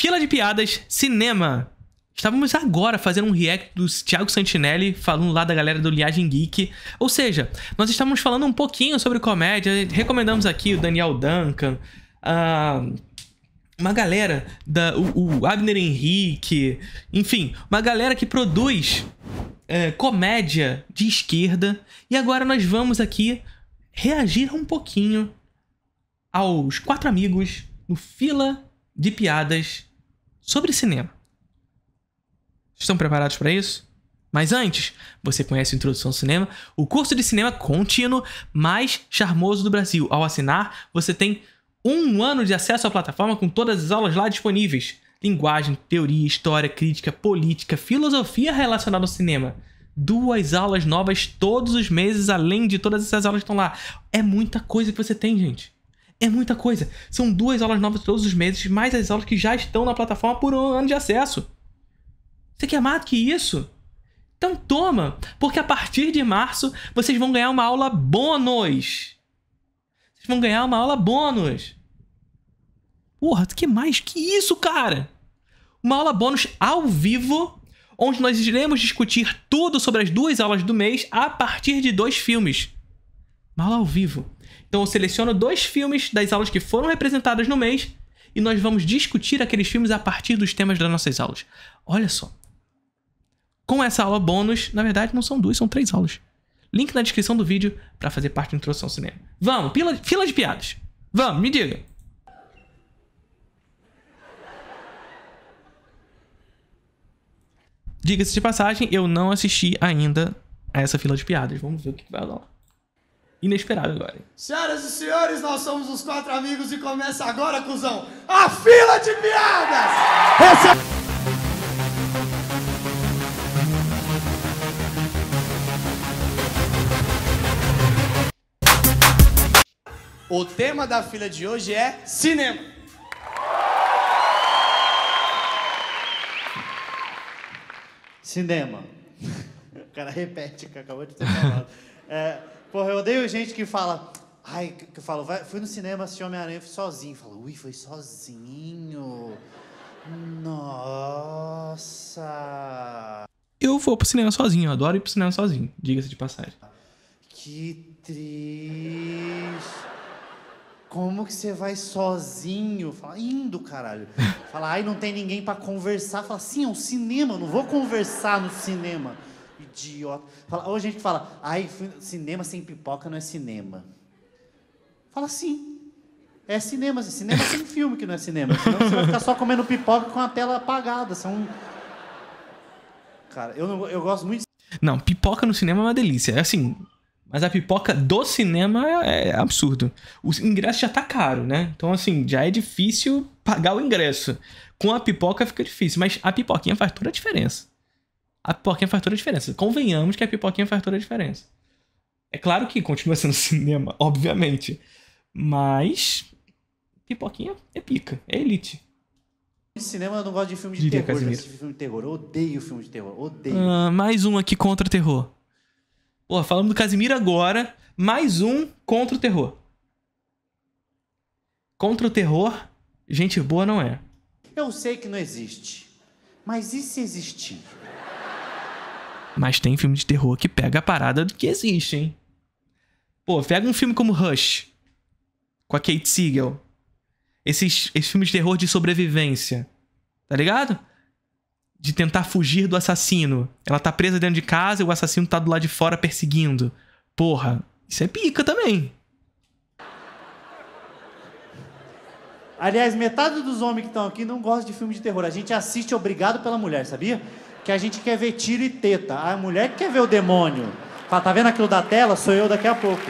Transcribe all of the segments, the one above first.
Fila de piadas, cinema. Estávamos agora fazendo um react do Thiago Santinelli, falando lá da galera do Liagem Geek. Ou seja, nós estávamos falando um pouquinho sobre comédia, recomendamos aqui o Daniel Duncan, ah, uma galera, da, o, Abner Henrique, enfim, uma galera que produz é, comédia de esquerda. E agora nós vamos aqui reagir um pouquinho aos quatro amigos no Fila de Piadas sobre cinema. Estão preparados para isso? Mas antes, você conhece a Introdução ao Cinema, o curso de cinema contínuo mais charmoso do Brasil. Ao assinar, você tem um ano de acesso à plataforma com todas as aulas lá disponíveis. Linguagem, teoria, história, crítica, política, filosofia relacionada ao cinema. Duas aulas novas todos os meses, além de todas essas aulas que estão lá. É muita coisa que você tem, gente. É muita coisa. São duas aulas novas todos os meses, mais as aulas que já estão na plataforma por um ano de acesso. Você quer mais do que isso? Então toma, porque a partir de março vocês vão ganhar uma aula bônus. Vocês vão ganhar uma aula bônus. Porra, que mais que isso, cara? Uma aula bônus ao vivo, onde nós iremos discutir tudo sobre as duas aulas do mês a partir de dois filmes. Uma aula ao vivo. Então eu seleciono dois filmes das aulas que foram representadas no mês e nós vamos discutir aqueles filmes a partir dos temas das nossas aulas. Olha só. Com essa aula bônus, na verdade não são duas, são três aulas. Link na descrição do vídeo para fazer parte da introdução ao cinema. Vamos, pila, fila de piadas. Vamos, me diga. Diga-se de passagem, eu não assisti ainda a essa fila de piadas. Vamos ver o que vai lá inesperado agora. Senhoras e senhores, nós somos os quatro amigos e começa agora, cuzão, a fila de piadas! Essa... O tema da fila de hoje é cinema. Cinema. O cara repete o que acabou de ter falado. É, Porra, eu odeio gente que fala. Ai, que eu falo, vai, fui no cinema assistir Homem-Aranha sozinho. Falo, ui, foi sozinho. Nossa. Eu vou pro cinema sozinho, eu adoro ir pro cinema sozinho, diga-se de passagem. Que triste. Como que você vai sozinho? Fala, indo, caralho. Fala, ai, não tem ninguém para conversar. Fala, sim, é um cinema, não vou conversar no cinema idiota. Fala, hoje a gente fala, ai, cinema sem pipoca não é cinema. Fala sim. É cinema, cinema sem é filme que não é cinema. Senão você vai ficar só comendo pipoca com a tela apagada. São. Cara, eu, não, eu gosto muito. Não, pipoca no cinema é uma delícia. É assim. Mas a pipoca do cinema é, é absurdo. O ingresso já tá caro, né? Então, assim, já é difícil pagar o ingresso. Com a pipoca fica difícil, mas a pipoquinha faz toda a diferença a pipoquinha faz toda a diferença. Convenhamos que a pipoquinha faz toda a diferença. É claro que continua sendo cinema, obviamente. Mas. Pipoquinha é pica, é elite. De cinema eu não gosto de filme de Diria terror. Casimiro. Eu filme de terror. Eu odeio filme de terror. Odeio. Ah, mais um aqui contra o terror. Pô, falando do Casimiro agora. Mais um contra o terror. Contra o terror, gente boa não é. Eu sei que não existe. Mas e se existir? Mas tem filme de terror que pega a parada do que existe, hein? Pô, pega um filme como Rush, com a Kate Siegel. Esses, esses filmes de terror de sobrevivência. Tá ligado? De tentar fugir do assassino. Ela tá presa dentro de casa e o assassino tá do lado de fora perseguindo. Porra, isso é pica também. Aliás, metade dos homens que estão aqui não gosta de filme de terror. A gente assiste obrigado pela mulher, sabia? que a gente quer ver tiro e teta. A mulher que quer ver o demônio. Fala, tá vendo aquilo da tela? Sou eu daqui a pouco.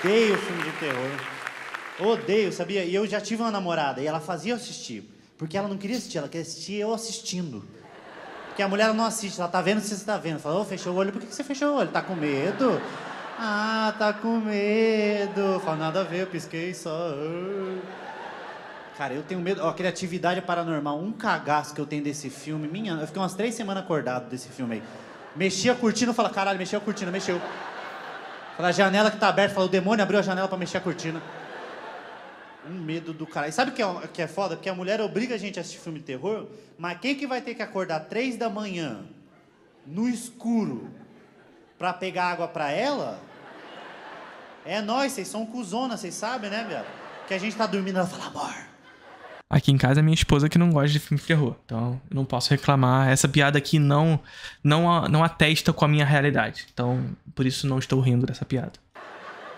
Odeio filme de terror. Odeio, sabia? E eu já tive uma namorada e ela fazia eu assistir. Porque ela não queria assistir, ela queria assistir eu assistindo. Porque a mulher não assiste, ela tá vendo se você tá vendo. Fala, ô, oh, fechou o olho, por que você fechou o olho? Tá com medo? Ah, tá com medo. Fala, nada a ver, eu pisquei só. Oh. Cara, eu tenho medo. Ó, criatividade paranormal, um cagaço que eu tenho desse filme. Minha, eu fiquei umas três semanas acordado desse filme aí. Mexia a cortina, eu falava, caralho, mexeu a cortina, mexeu. Fala, a janela que tá aberta, fala, o demônio abriu a janela pra mexer a cortina. Um medo do caralho. E sabe o que é, que é foda? Porque a mulher obriga a gente a assistir filme de terror, mas quem que vai ter que acordar três da manhã, no escuro, pra pegar água pra ela? É nós, vocês são cuzona, vocês sabem, né, velho? Que a gente tá dormindo, ela fala, amor, Aqui em casa é minha esposa que não gosta de filme de terror. Então, eu não posso reclamar. Essa piada aqui não, não, não atesta com a minha realidade. Então, por isso não estou rindo dessa piada.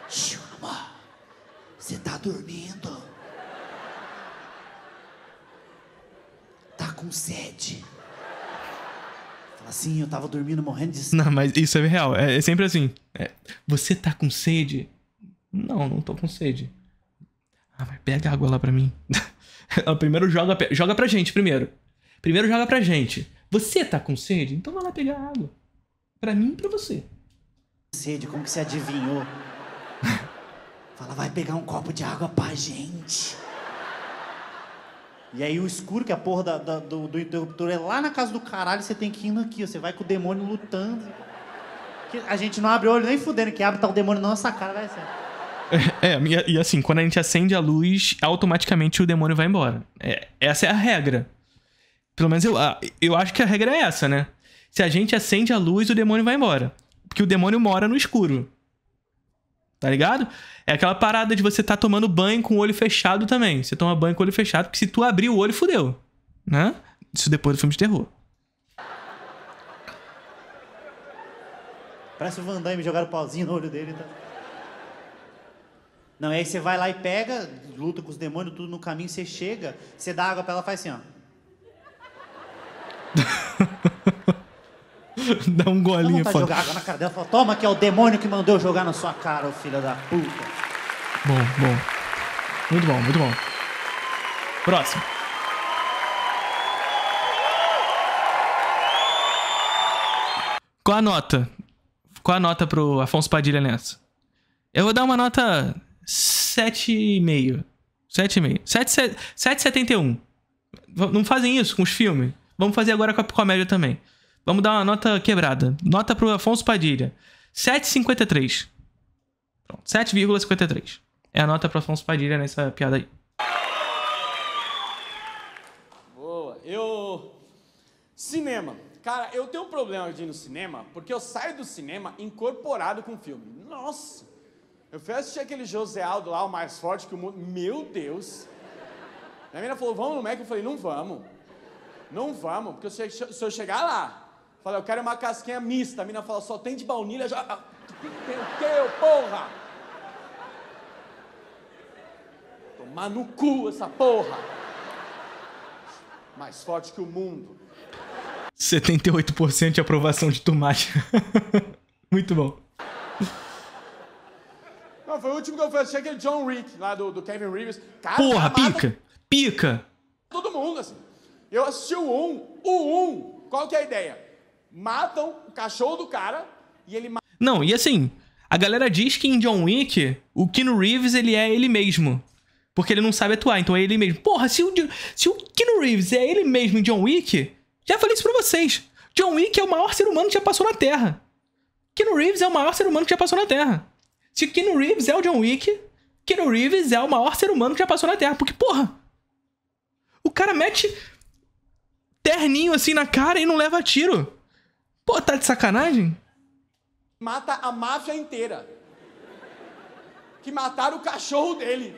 Shuma, você tá dormindo? Tá com sede? Fala assim, eu tava dormindo morrendo de sede. Não, mas isso é real. É, é sempre assim. É, você tá com sede? Não, não tô com sede. Ah, mas pega água lá pra mim. primeiro joga, joga pra gente, primeiro. Primeiro joga pra gente. Você tá com sede? Então vai lá pegar água. Pra mim e pra você. Sede, como que você adivinhou? Fala, vai pegar um copo de água pra gente. E aí o escuro, que é a porra da, da, do, do, interruptor é lá na casa do caralho, você tem que ir aqui, você vai com o demônio lutando. A gente não abre olho nem fudendo, que abre tá o demônio na nossa cara, vai ser. Assim, é, é, e assim, quando a gente acende a luz, automaticamente o demônio vai embora. É, essa é a regra. Pelo menos eu, eu acho que a regra é essa, né? Se a gente acende a luz, o demônio vai embora. Porque o demônio mora no escuro. Tá ligado? É aquela parada de você tá tomando banho com o olho fechado também. Você toma banho com o olho fechado, porque se tu abrir o olho, fudeu. Né? Isso depois do filme de terror. Parece o Van Damme jogar o pauzinho no olho dele. Tá... Não, e aí você vai lá e pega, luta com os demônios, tudo no caminho, você chega, você dá água pra ela e faz assim, ó. Dá um golinho pra jogar água na cara dela fala, toma que é o demônio que mandou jogar na sua cara, ô filho da puta. Bom, bom. Muito bom, muito bom. Próximo. Qual a nota? Qual a nota pro Afonso Padilha nessa? Eu vou dar uma nota 7,5. 7,71. Não fazem isso com os filmes? Vamos fazer agora com a comédia também. Vamos dar uma nota quebrada. Nota pro Afonso Padilha. 7,53. 7,53. É a nota pro Afonso Padilha nessa piada aí. Boa. Eu... Cinema. Cara, eu tenho um problema de ir no cinema, porque eu saio do cinema incorporado com o filme. Nossa! Eu fui assistir aquele José Aldo lá, o mais forte que o mundo. Meu Deus! A menina falou, vamos no Mac? Eu falei, não vamos. Não vamos, porque se, se eu chegar lá, falei, eu quero uma casquinha mista. A menina falou só tem de baunilha. Já... Tem o quê, porra? Tomar no cu essa porra. Mais forte que o mundo. 78% de aprovação de tomate. Muito bom. Não, foi o último que eu fui assistir, aquele John Wick, lá do, do Kevin Reeves. Cara, Porra, pica! Pica! Todo mundo, assim. Eu assisti o 1, um, o 1, um, qual que é a ideia? Matam o cachorro do cara e ele... Não, e assim, a galera diz que em John Wick, o Keanu Reeves, ele é ele mesmo. Porque ele não sabe atuar, então é ele mesmo. Porra, se o, se o Keanu Reeves é ele mesmo em John Wick, já falei isso pra vocês. John Wick é o maior ser humano que já passou na Terra. Keanu Reeves é o maior ser humano que já passou na Terra. Se Keanu Reeves é o John Wick, Keanu Reeves é o maior ser humano que já passou na Terra. Porque, porra, o cara mete terninho assim na cara e não leva tiro. Pô, tá de sacanagem? Mata a máfia inteira. Que mataram o cachorro dele.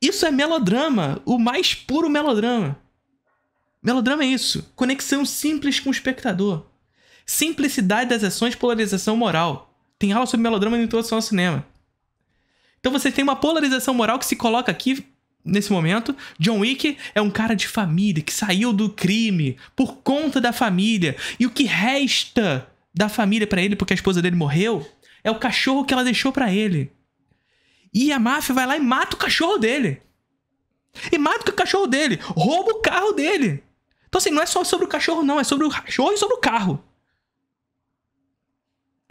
Isso é melodrama, o mais puro melodrama. Melodrama é isso. Conexão simples com o espectador. Simplicidade das ações, polarização moral. Tem aula sobre melodrama na introdução ao cinema. Então você tem uma polarização moral que se coloca aqui nesse momento. John Wick é um cara de família que saiu do crime por conta da família. E o que resta da família para ele, porque a esposa dele morreu, é o cachorro que ela deixou para ele. E a máfia vai lá e mata o cachorro dele. E mata o cachorro dele, rouba o carro dele. Então, assim, não é só sobre o cachorro, não, é sobre o cachorro e sobre o carro.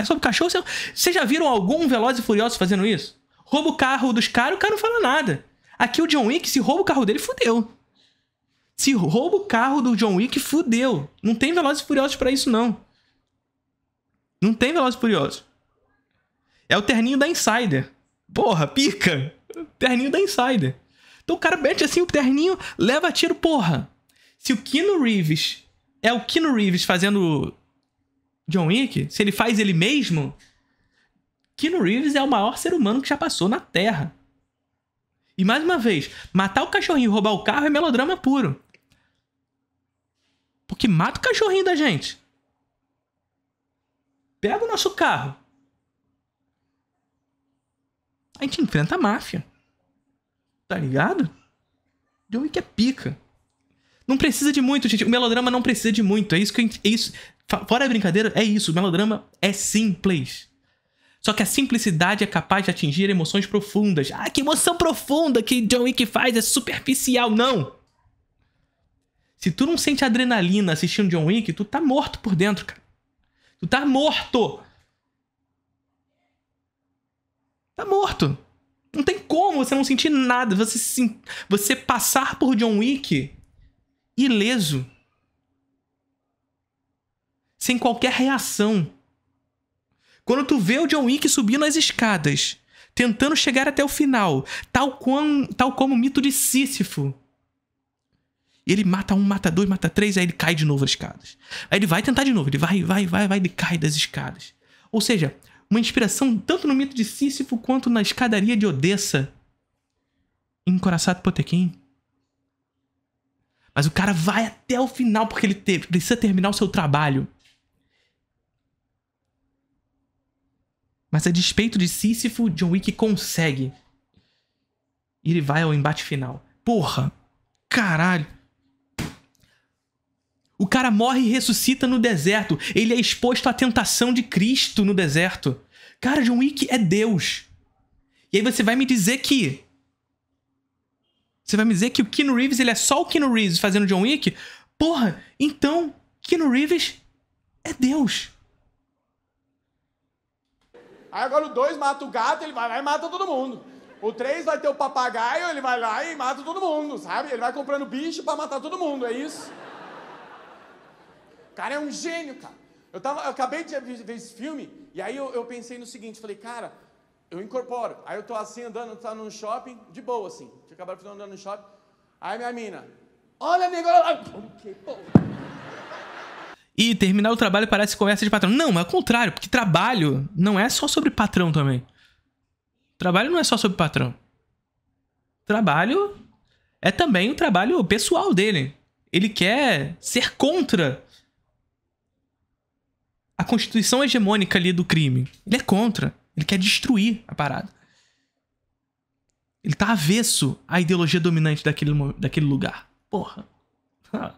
É sobre cachorro? Vocês já viram algum Veloz e Furioso fazendo isso? Rouba o carro dos caras o cara não fala nada. Aqui o John Wick, se rouba o carro dele, fudeu. Se rouba o carro do John Wick, fudeu. Não tem Veloz e Furiosos pra isso, não. Não tem Veloz e Furiosos. É o terninho da Insider. Porra, pica. Terninho da Insider. Então o cara mete assim o terninho, leva tiro, porra. Se o Keanu Reeves é o Keanu Reeves fazendo John Wick, se ele faz ele mesmo, Keanu Reeves é o maior ser humano que já passou na Terra. E mais uma vez, matar o cachorrinho e roubar o carro é melodrama puro. Porque mata o cachorrinho da gente. Pega o nosso carro. A gente enfrenta a máfia. Tá ligado? John Wick é pica. Não precisa de muito, gente. O melodrama não precisa de muito. É isso que, é isso, Fora a brincadeira, é isso. O melodrama é simples. Só que a simplicidade é capaz de atingir emoções profundas. Ah, que emoção profunda que John Wick faz é superficial. Não! Se tu não sente adrenalina assistindo John Wick, tu tá morto por dentro, cara. Tu tá morto! Tá morto! Não tem como você não sentir nada. Você, se, você passar por John Wick ileso sem qualquer reação. Quando tu vê o John Wick subindo as escadas, tentando chegar até o final, tal como, tal como o mito de Sísifo. Ele mata um, mata dois, mata três, aí ele cai de novo as escadas. Aí ele vai tentar de novo, ele vai, vai, vai, vai, ele cai das escadas. Ou seja, uma inspiração tanto no mito de Sísifo quanto na escadaria de Odessa. Encoraçado por Potequim. Mas o cara vai até o final porque ele te, precisa terminar o seu trabalho. Mas a despeito de Sísifo, John Wick consegue. E ele vai ao embate final. Porra! Caralho! O cara morre e ressuscita no deserto. Ele é exposto à tentação de Cristo no deserto. Cara, John Wick é Deus. E aí você vai me dizer que. Você vai me dizer que o Keanu Reeves ele é só o Keanu Reeves fazendo John Wick? Porra, então Keanu Reeves é Deus. Aí agora o 2 mata o gato, ele vai lá e mata todo mundo. O 3 vai ter o papagaio, ele vai lá e mata todo mundo, sabe? Ele vai comprando bicho para matar todo mundo, é isso? O cara é um gênio, cara. Eu, tava, eu acabei de ver esse filme, e aí eu, eu pensei no seguinte, falei, cara, eu incorporo. Aí eu tô assim andando, tá no shopping, de boa assim. Tinha acabado de andando no shopping. Aí minha mina, olha, negócio. Que porra. E terminar o trabalho parece conversa de patrão. Não, é o contrário, porque trabalho não é só sobre patrão também. Trabalho não é só sobre patrão. Trabalho é também o trabalho pessoal dele. Ele quer ser contra a constituição hegemônica ali do crime. Ele é contra. Ele quer destruir a parada. Ele tá avesso à ideologia dominante daquele, daquele lugar. Porra.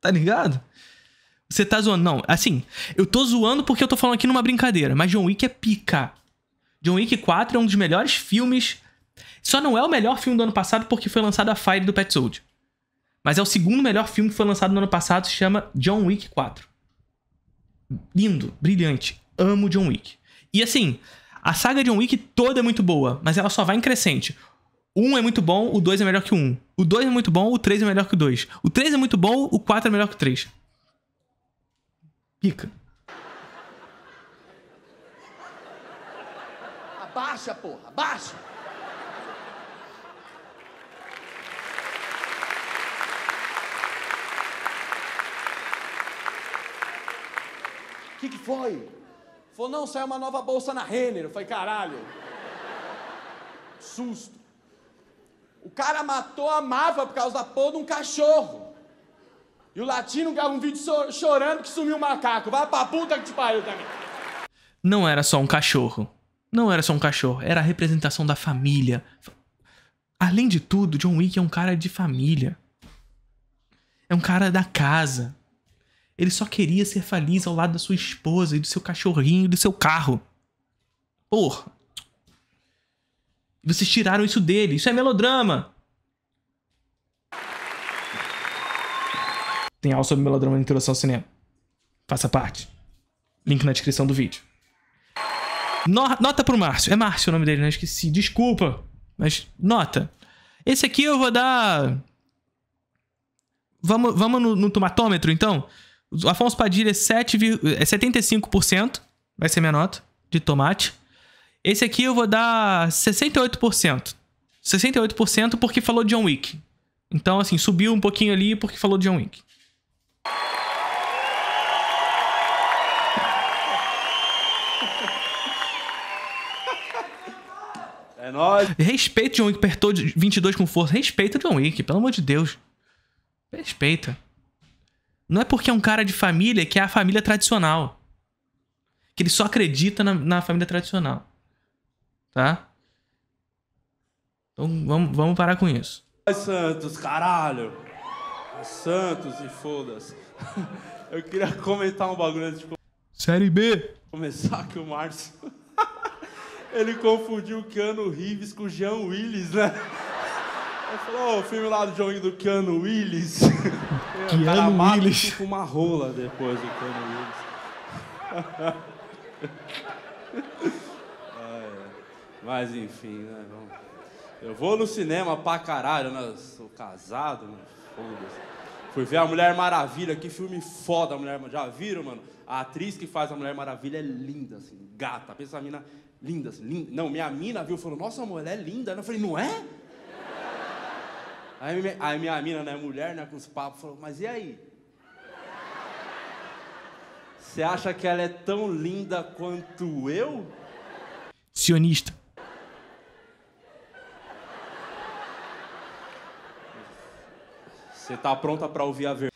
Tá ligado? Você tá zoando. Não, assim, eu tô zoando porque eu tô falando aqui numa brincadeira, mas John Wick é pica. John Wick 4 é um dos melhores filmes. Só não é o melhor filme do ano passado porque foi lançado a Fire do Pet Soldier. Mas é o segundo melhor filme que foi lançado no ano passado, se chama John Wick 4. Lindo, brilhante. Amo John Wick. E assim, a saga John Wick toda é muito boa, mas ela só vai em crescente. Um é muito bom, o dois é melhor que o um. O dois é muito bom, o três é melhor que o dois. O três é muito bom, o quatro é melhor que o três. Pica. Abaixa, porra, abaixa! O que, que foi? Falou, não, saiu uma nova bolsa na Renner. Eu falei, caralho. Susto. O cara matou a Mava por causa da porra de um cachorro. E o latino grava um vídeo chorando que sumiu o um macaco. Vai pra puta que te pariu também. Não era só um cachorro. Não era só um cachorro, era a representação da família. Além de tudo, John Wick é um cara de família. É um cara da casa. Ele só queria ser feliz ao lado da sua esposa e do seu cachorrinho e do seu carro. Porra. Vocês tiraram isso dele. Isso é melodrama. tem aula sobre melodrama de introdução ao cinema. Faça parte. Link na descrição do vídeo. No, nota pro Márcio. É Márcio o nome dele, não né? esqueci. Desculpa. Mas nota. Esse aqui eu vou dar. Vamos, vamos no, no tomatômetro, então? O Afonso Padilha é, 7, é 75%. Vai ser minha nota de tomate. Esse aqui eu vou dar 68%. 68% porque falou de John Wick. Então, assim, subiu um pouquinho ali porque falou de John Wick. É nóis. Respeita John Wick, apertou 22 com força. Respeita John Wick, pelo amor de Deus. Respeita. Não é porque é um cara de família que é a família tradicional. Que ele só acredita na, na família tradicional. Tá? Então vamos, vamos parar com isso. Ai, Santos, caralho. Santos e foda-se. Eu queria comentar um bagulho, de tipo, Série B. Começar que o Márcio... Ele confundiu o Keanu Reeves com o Jean Willis, né? Ele falou, oh, o filme lá do John do Keanu Willis. Keanu cara, Willis. Tipo uma rola depois do Keanu Willis. ah, é. Mas enfim, né? Eu vou no cinema pra caralho, né? Sou casado, Foda-se. Fui ver a Mulher Maravilha, que filme foda a Mulher Maravilha. Já viram, mano? A atriz que faz a Mulher Maravilha é linda, assim, gata. Pensa a mina lindas, lindas. Não, minha mina viu e falou, nossa, amor, ela é linda. Eu falei, não é? Aí minha, aí minha mina, né, mulher, né, com os papos, falou, mas e aí? Você acha que ela é tão linda quanto eu? Sionista. Você tá pronta para ouvir a ver?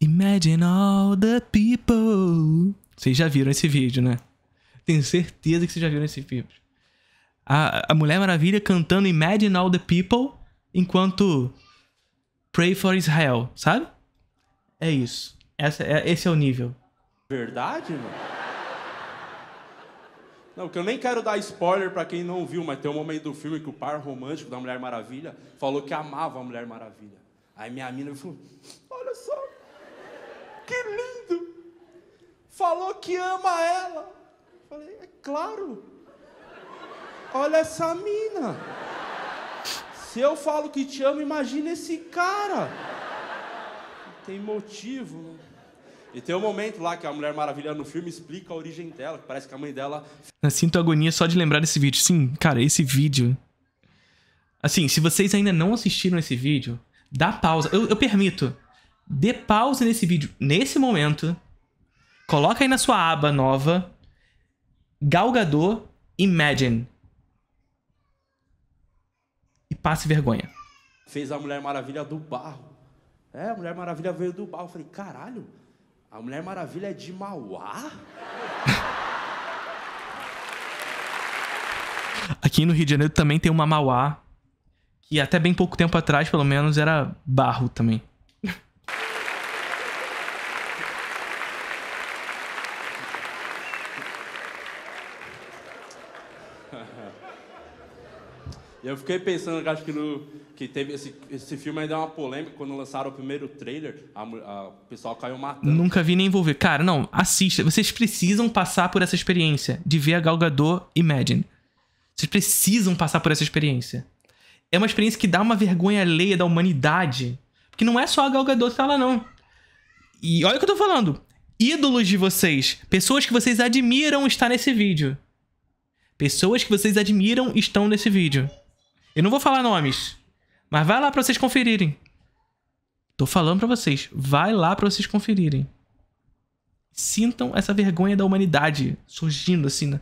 Imagine all the people. Vocês já viram esse vídeo, né? Tenho certeza que vocês já viram nesse filme A, a Mulher Maravilha cantando Imagine All the People enquanto Pray for Israel, sabe? É isso. Essa, é, esse é o nível. Verdade, mano? Não, porque eu nem quero dar spoiler para quem não viu, mas tem um momento do filme que o par romântico da Mulher Maravilha falou que amava a Mulher Maravilha. Aí minha mina falou: Olha só, que lindo! Falou que ama ela. Falei, é claro. Olha essa mina. Se eu falo que te amo, imagina esse cara. Tem motivo, né? E tem um momento lá que a Mulher Maravilha no filme explica a origem dela, que parece que a mãe dela. Eu sinto agonia só de lembrar desse vídeo. Sim, cara, esse vídeo. Assim, se vocês ainda não assistiram esse vídeo, dá pausa. Eu, eu permito. Dê pausa nesse vídeo, nesse momento. Coloca aí na sua aba nova. Galgador, Imagine. E passe vergonha. Fez a Mulher Maravilha do barro. É, a Mulher Maravilha veio do barro. Eu falei, caralho, a Mulher Maravilha é de Mauá? Aqui no Rio de Janeiro também tem uma Mauá, que até bem pouco tempo atrás, pelo menos, era barro também. E eu fiquei pensando, acho que, no, que teve esse, esse filme ainda é uma polêmica. Quando lançaram o primeiro trailer, a, a, o pessoal caiu matando. Nunca vi nem envolver. Cara, não, assista. Vocês precisam passar por essa experiência de ver a Galgador Imagine. Vocês precisam passar por essa experiência. É uma experiência que dá uma vergonha alheia da humanidade. Porque não é só a Galgador que tá lá, não. E olha o que eu tô falando. Ídolos de vocês, pessoas que vocês admiram, estar nesse vídeo. Pessoas que vocês admiram estão nesse vídeo. Eu não vou falar nomes, mas vai lá para vocês conferirem. Tô falando para vocês, vai lá para vocês conferirem. Sintam essa vergonha da humanidade surgindo assim. Né?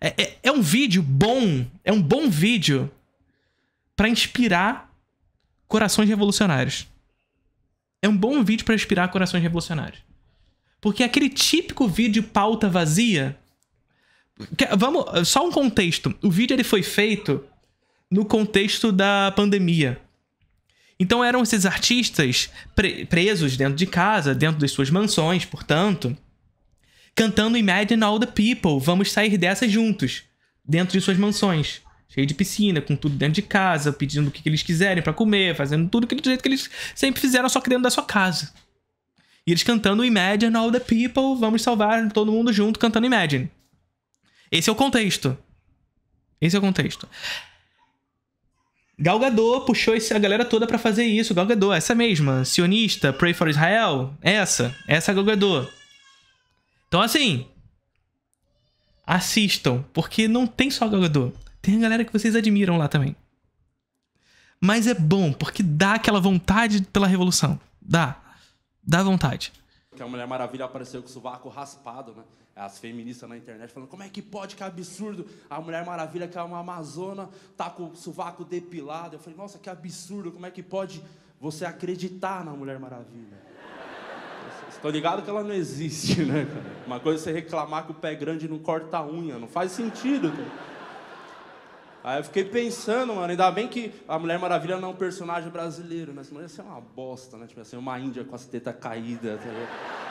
É, é, é um vídeo bom, é um bom vídeo para inspirar corações revolucionários. É um bom vídeo para inspirar corações revolucionários. Porque aquele típico vídeo pauta vazia. Que, vamos, só um contexto. O vídeo ele foi feito no contexto da pandemia. Então eram esses artistas pre presos dentro de casa, dentro das suas mansões, portanto, cantando Imagine All the People, vamos sair dessa juntos, dentro de suas mansões, cheio de piscina, com tudo dentro de casa, pedindo o que, que eles quiserem para comer, fazendo tudo do jeito que eles sempre fizeram, só que dentro da sua casa. E eles cantando Imagine All the People, vamos salvar todo mundo junto cantando Imagine. Esse é o contexto. Esse é o contexto. Galgador puxou a galera toda para fazer isso. Galgador, essa mesma. Sionista, Pray for Israel. Essa. Essa é Galgador. Então, assim. Assistam, porque não tem só Galgador. Tem a galera que vocês admiram lá também. Mas é bom, porque dá aquela vontade pela revolução. Dá. Dá vontade. Que a Mulher Maravilha apareceu com o sovaco raspado, né? As feministas na internet falando, como é que pode, que absurdo, a Mulher Maravilha, que é uma amazona, tá com o sovaco depilado. Eu falei, nossa, que absurdo, como é que pode você acreditar na Mulher Maravilha? Estou ligado que ela não existe, né, cara? Uma coisa é você reclamar que o pé grande não corta a unha, não faz sentido, cara. Aí eu fiquei pensando, mano, ainda bem que a Mulher Maravilha não é um personagem brasileiro, né? Senão ia ser uma bosta, né? Tipo, assim uma índia com as tetas caídas, tá ligado?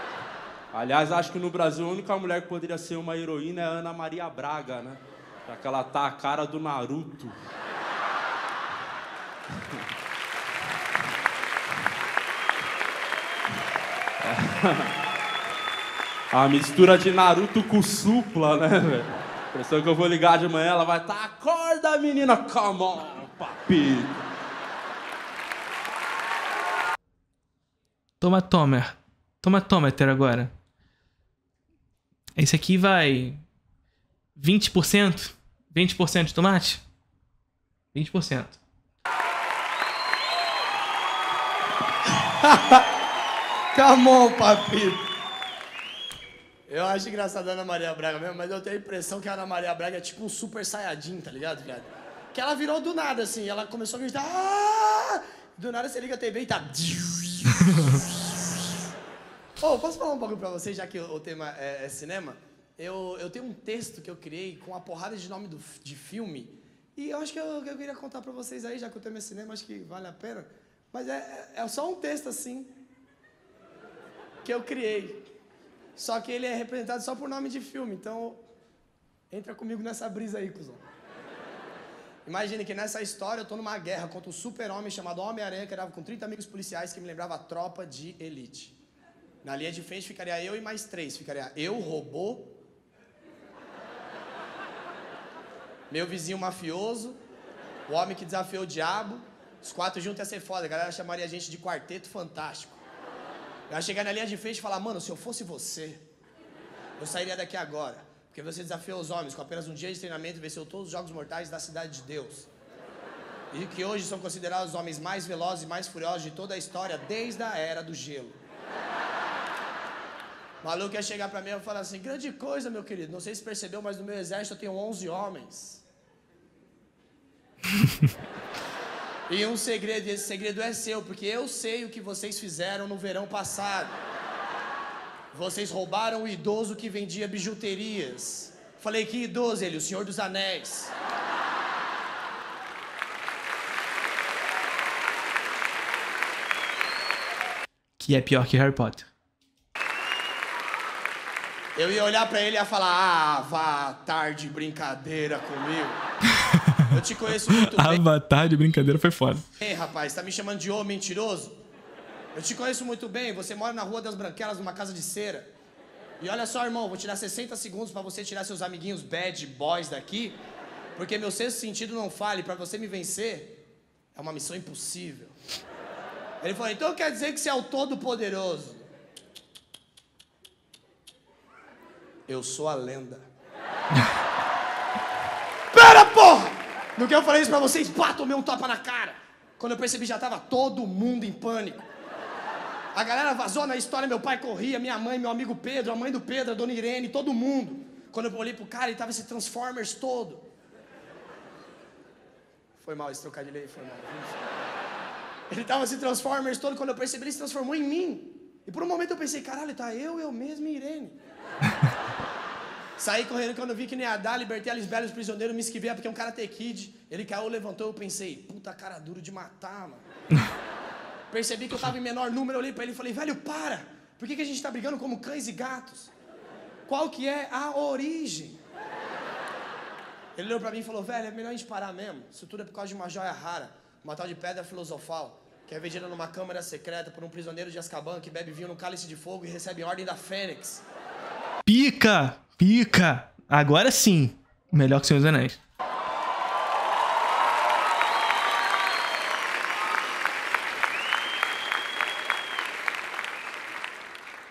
Aliás, acho que no Brasil a única mulher que poderia ser uma heroína é a Ana Maria Braga, né? Já que ela tá a cara do Naruto. A mistura de Naruto com supla, né, velho? Impressão que eu vou ligar de manhã, ela vai estar. Tá, Acorda, menina! Come on, papi! Toma Tomer. Toma Tometer agora. Esse aqui vai 20%? 20% de tomate? 20%. Come on, papito. Eu acho engraçada a Ana Maria Braga mesmo, mas eu tenho a impressão que a Ana Maria Braga é tipo um super saiyajin, tá ligado, viado? Que ela virou do nada, assim, ela começou a gritar. Aaah! Do nada você liga a TV e tá. Oh, posso falar um pouco pra vocês, já que o tema é, é cinema? Eu, eu tenho um texto que eu criei com uma porrada de nome do, de filme. E eu acho que eu, eu queria contar pra vocês aí, já que o tema é cinema, acho que vale a pena. Mas é, é, é só um texto assim que eu criei. Só que ele é representado só por nome de filme. Então, entra comigo nessa brisa aí, cuzão. Imagine que nessa história eu tô numa guerra contra um super-homem chamado Homem-Aranha, que era com 30 amigos policiais que me lembrava a tropa de elite. Na linha de frente ficaria eu e mais três. Ficaria eu, robô. Meu vizinho mafioso. O homem que desafiou o diabo. Os quatro juntos ia ser foda. A galera chamaria a gente de quarteto fantástico. Eu ia chegar na linha de frente e falar, mano, se eu fosse você, eu sairia daqui agora. Porque você desafiou os homens com apenas um dia de treinamento, e venceu todos os jogos mortais da cidade de Deus. E que hoje são considerados os homens mais velozes e mais furiosos de toda a história, desde a era do gelo maluco ia chegar para mim e falar assim: grande coisa, meu querido. Não sei se percebeu, mas no meu exército eu tenho 11 homens. e um segredo, e esse segredo é seu, porque eu sei o que vocês fizeram no verão passado. Vocês roubaram o idoso que vendia bijuterias. Falei, que idoso ele? O Senhor dos Anéis. Que é pior que Harry Potter. Eu ia olhar para ele e ia falar: ah, avatar de brincadeira comigo. Eu te conheço muito avatar ah, bem. Avatar de brincadeira foi foda. Ei, rapaz, tá me chamando de homem mentiroso? Eu te conheço muito bem. Você mora na Rua das Branquelas, numa casa de cera. E olha só, irmão, vou te dar 60 segundos para você tirar seus amiguinhos bad boys daqui, porque meu sexto sentido não fale, para você me vencer é uma missão impossível. Ele falou: "Então quer dizer que você é o todo poderoso?" Eu sou a lenda. Pera, porra! No que eu falei isso pra vocês, pá, tomei um tapa na cara. Quando eu percebi, já tava todo mundo em pânico. A galera vazou na história, meu pai corria, minha mãe, meu amigo Pedro, a mãe do Pedro, a dona Irene, todo mundo. Quando eu olhei pro cara, ele tava esse Transformers todo. Foi mal esse trocadilho aí, foi mal. Ele tava esse Transformers todo, quando eu percebi, ele se transformou em mim. E por um momento eu pensei, caralho, tá eu, eu mesmo e Irene. Saí correndo quando eu vi que nem a dar, libertei a Lisbela os prisioneiros, me esquivei porque é um cara kid. Ele caiu, levantou, eu pensei, puta cara duro de matar, mano. Percebi que eu tava em menor número, olhei pra ele e falei, velho, para! Por que, que a gente tá brigando como cães e gatos? Qual que é a origem? Ele olhou pra mim e falou, velho, é melhor a gente parar mesmo. Isso tudo é por causa de uma joia rara, uma tal de pedra filosofal que é vendida numa câmara secreta por um prisioneiro de Azkaban que bebe vinho no cálice de fogo e recebe ordem da Fênix. Pica! Pica! Agora sim, melhor que Senhor dos Anéis.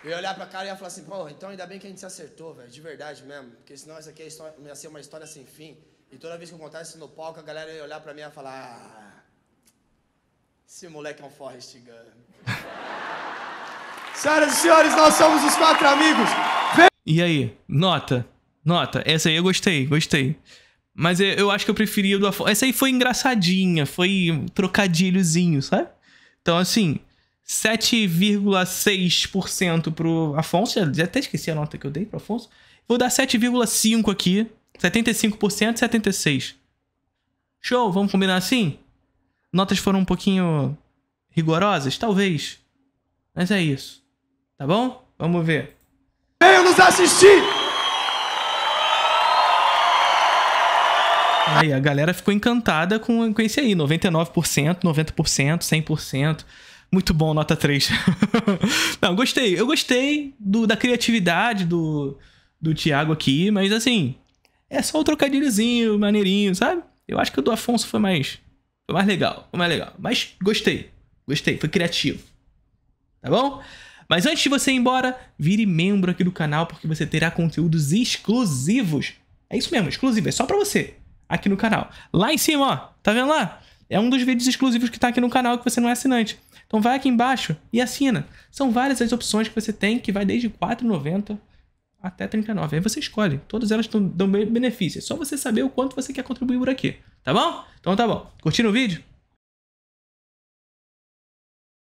Eu ia olhar pra cara e ia falar assim, pô, então ainda bem que a gente se acertou, velho, de verdade mesmo. Porque senão isso aqui é história, ia ser uma história sem fim. E toda vez que eu contasse isso no palco, a galera ia olhar pra mim e ia falar, ah, esse moleque é um Forrest Gump. Senhoras e senhores, nós somos os quatro amigos. Vem... E aí, nota, nota. Essa aí eu gostei, gostei. Mas eu, eu acho que eu preferia do Afonso. Essa aí foi engraçadinha, foi um trocadilhozinho, sabe? Então, assim, 7,6% pro Afonso. Já até esqueci a nota que eu dei pro Afonso. Vou dar 7,5 aqui. 75%, 76%. Show, vamos combinar assim? notas foram um pouquinho rigorosas, talvez. Mas é isso. Tá bom? Vamos ver. Venham nos assistir! Aí, a galera ficou encantada com, com esse aí. 99%, 90%, 100%. Muito bom, nota 3. Não, gostei. Eu gostei do, da criatividade do, do Thiago aqui, mas assim, é só o um trocadilhozinho, maneirinho, sabe? Eu acho que o do Afonso foi mais foi mais legal, foi mais legal. Mas gostei, gostei, foi criativo. Tá bom? Mas antes de você ir embora, vire membro aqui do canal porque você terá conteúdos exclusivos. É isso mesmo, exclusivo, é só para você aqui no canal. Lá em cima, ó, tá vendo lá? É um dos vídeos exclusivos que tá aqui no canal que você não é assinante. Então vai aqui embaixo e assina. São várias as opções que você tem, que vai desde R$4,90 até 39. Aí você escolhe. Todas elas dão benefício. É só você saber o quanto você quer contribuir por aqui. Tá bom? Então tá bom. Curtindo o vídeo?